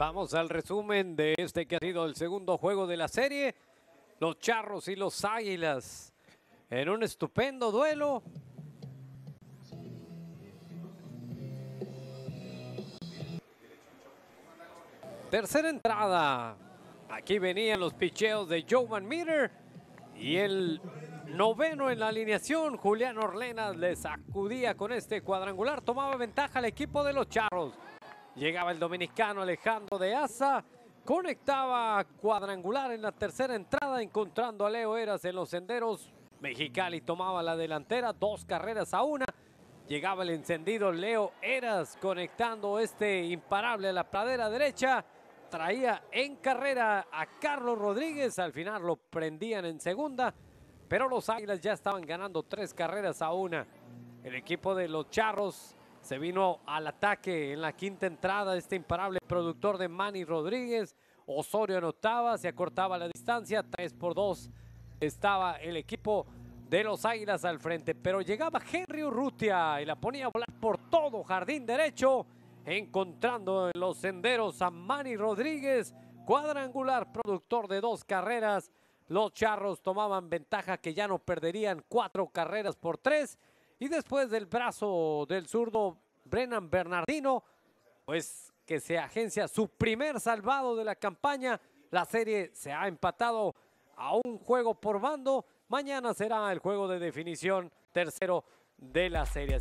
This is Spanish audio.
Vamos al resumen de este que ha sido el segundo juego de la serie. Los Charros y los Águilas en un estupendo duelo. Tercera entrada. Aquí venían los picheos de Joe Van Meter. Y el noveno en la alineación, Julián Orlena le sacudía con este cuadrangular. Tomaba ventaja al equipo de los Charros. Llegaba el dominicano Alejandro de Asa. Conectaba cuadrangular en la tercera entrada, encontrando a Leo Eras en los senderos. Mexicali tomaba la delantera, dos carreras a una. Llegaba el encendido Leo Eras conectando este imparable a la pradera derecha. Traía en carrera a Carlos Rodríguez. Al final lo prendían en segunda. Pero los Águilas ya estaban ganando tres carreras a una. El equipo de los Charros se vino al ataque en la quinta entrada este imparable productor de Manny Rodríguez. Osorio anotaba, se acortaba la distancia, 3 por 2 estaba el equipo de los Águilas al frente. Pero llegaba Henry Urrutia y la ponía a volar por todo jardín derecho, encontrando en los senderos a Manny Rodríguez, cuadrangular productor de dos carreras. Los charros tomaban ventaja que ya no perderían cuatro carreras por tres. Y después del brazo del zurdo Brennan Bernardino, pues que se agencia su primer salvado de la campaña. La serie se ha empatado a un juego por bando. Mañana será el juego de definición tercero de la serie.